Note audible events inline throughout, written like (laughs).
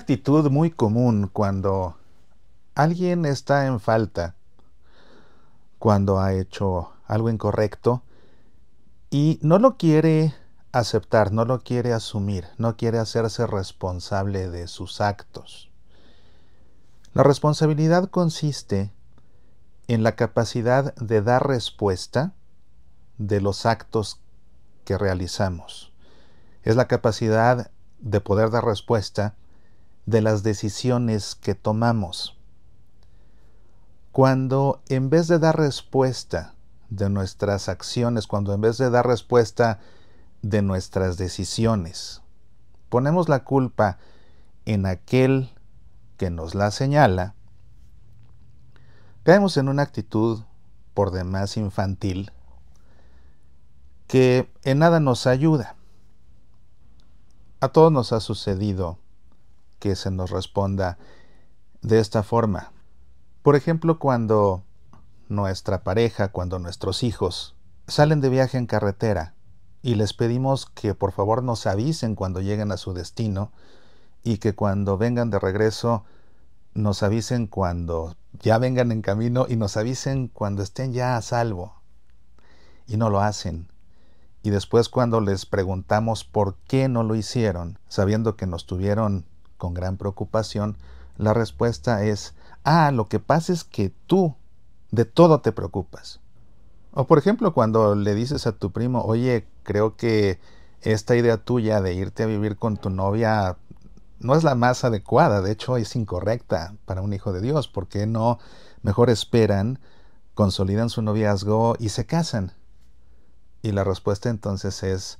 actitud muy común cuando alguien está en falta, cuando ha hecho algo incorrecto y no lo quiere aceptar, no lo quiere asumir, no quiere hacerse responsable de sus actos. La responsabilidad consiste en la capacidad de dar respuesta de los actos que realizamos. Es la capacidad de poder dar respuesta de las decisiones que tomamos. Cuando en vez de dar respuesta de nuestras acciones, cuando en vez de dar respuesta de nuestras decisiones, ponemos la culpa en aquel que nos la señala, caemos en una actitud por demás infantil que en nada nos ayuda. A todos nos ha sucedido que se nos responda de esta forma. Por ejemplo, cuando nuestra pareja, cuando nuestros hijos salen de viaje en carretera y les pedimos que por favor nos avisen cuando lleguen a su destino y que cuando vengan de regreso nos avisen cuando ya vengan en camino y nos avisen cuando estén ya a salvo. Y no lo hacen. Y después cuando les preguntamos por qué no lo hicieron, sabiendo que nos tuvieron con gran preocupación, la respuesta es, ah, lo que pasa es que tú de todo te preocupas. O por ejemplo, cuando le dices a tu primo, oye, creo que esta idea tuya de irte a vivir con tu novia no es la más adecuada, de hecho es incorrecta para un hijo de Dios, porque no mejor esperan, consolidan su noviazgo y se casan? Y la respuesta entonces es,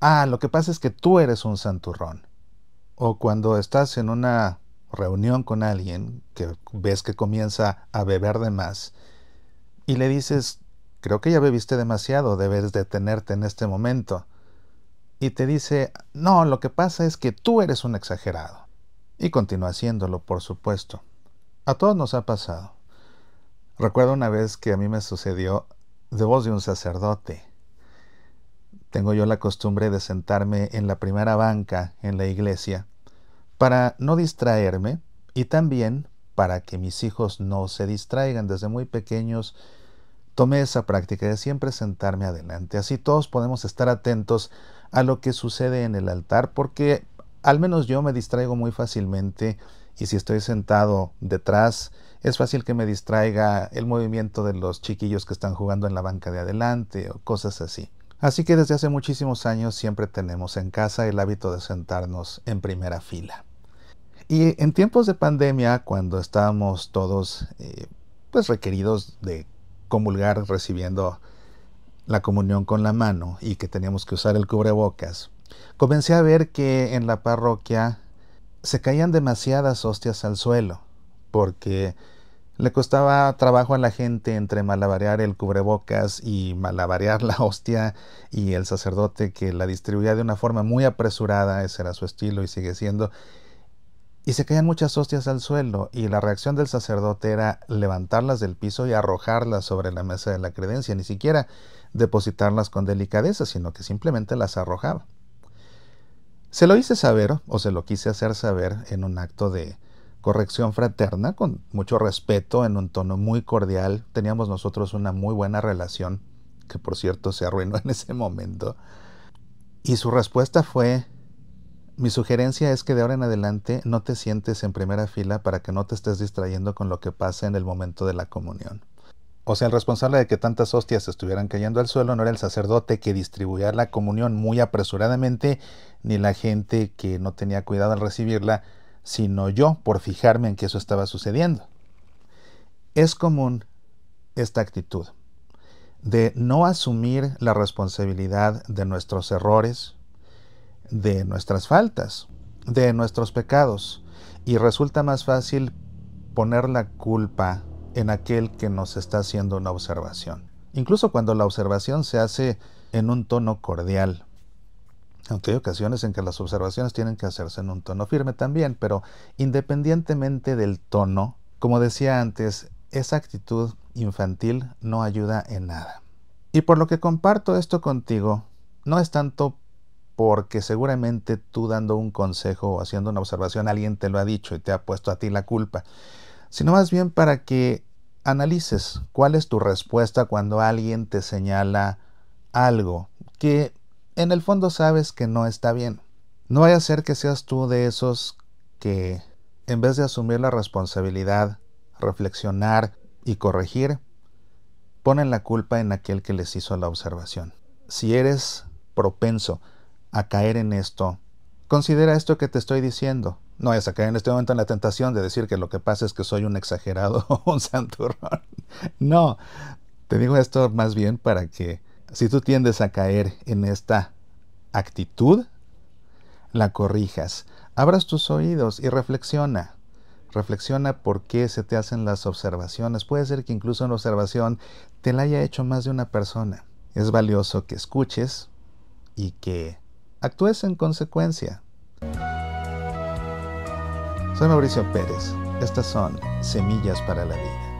ah, lo que pasa es que tú eres un santurrón o cuando estás en una reunión con alguien que ves que comienza a beber de más y le dices, creo que ya bebiste demasiado, debes detenerte en este momento. Y te dice, no, lo que pasa es que tú eres un exagerado. Y continúa haciéndolo, por supuesto. A todos nos ha pasado. Recuerdo una vez que a mí me sucedió de voz de un sacerdote. Tengo yo la costumbre de sentarme en la primera banca en la iglesia para no distraerme y también para que mis hijos no se distraigan desde muy pequeños. Tomé esa práctica de siempre sentarme adelante. Así todos podemos estar atentos a lo que sucede en el altar porque al menos yo me distraigo muy fácilmente y si estoy sentado detrás es fácil que me distraiga el movimiento de los chiquillos que están jugando en la banca de adelante o cosas así. Así que desde hace muchísimos años siempre tenemos en casa el hábito de sentarnos en primera fila. Y en tiempos de pandemia, cuando estábamos todos eh, pues requeridos de comulgar recibiendo la comunión con la mano y que teníamos que usar el cubrebocas, comencé a ver que en la parroquia se caían demasiadas hostias al suelo, porque le costaba trabajo a la gente entre malabarear el cubrebocas y malabarear la hostia y el sacerdote que la distribuía de una forma muy apresurada, ese era su estilo y sigue siendo, y se caían muchas hostias al suelo, y la reacción del sacerdote era levantarlas del piso y arrojarlas sobre la mesa de la credencia, ni siquiera depositarlas con delicadeza, sino que simplemente las arrojaba. Se lo hice saber, o se lo quise hacer saber, en un acto de corrección fraterna, con mucho respeto, en un tono muy cordial. Teníamos nosotros una muy buena relación, que por cierto se arruinó (laughs) en ese momento. Y su respuesta fue mi sugerencia es que de ahora en adelante no te sientes en primera fila para que no te estés distrayendo con lo que pasa en el momento de la comunión. O sea, el responsable de que tantas hostias estuvieran cayendo al suelo no era el sacerdote que distribuía la comunión muy apresuradamente, ni la gente que no tenía cuidado al recibirla, sino yo por fijarme en que eso estaba sucediendo. Es común esta actitud de no asumir la responsabilidad de nuestros errores, de nuestras faltas, de nuestros pecados, y resulta más fácil poner la culpa en aquel que nos está haciendo una observación, incluso cuando la observación se hace en un tono cordial. Aunque hay ocasiones en que las observaciones tienen que hacerse en un tono firme también, pero independientemente del tono, como decía antes, esa actitud infantil no ayuda en nada. Y por lo que comparto esto contigo, no es tanto porque seguramente tú dando un consejo o haciendo una observación, alguien te lo ha dicho y te ha puesto a ti la culpa, sino más bien para que analices cuál es tu respuesta cuando alguien te señala algo que en el fondo sabes que no está bien. No vaya a ser que seas tú de esos que, en vez de asumir la responsabilidad, reflexionar y corregir, ponen la culpa en aquel que les hizo la observación. Si eres propenso a caer en esto. Considera esto que te estoy diciendo. No vayas a caer en este momento en la tentación de decir que lo que pasa es que soy un exagerado (laughs) o un santurrón. No, te digo esto más bien para que si tú tiendes a caer en esta actitud, la corrijas. Abras tus oídos y reflexiona. Reflexiona por qué se te hacen las observaciones. Puede ser que incluso una observación te la haya hecho más de una persona. Es valioso que escuches y que actúes en consecuencia. Soy Mauricio Pérez. Estas son Semillas para la Vida.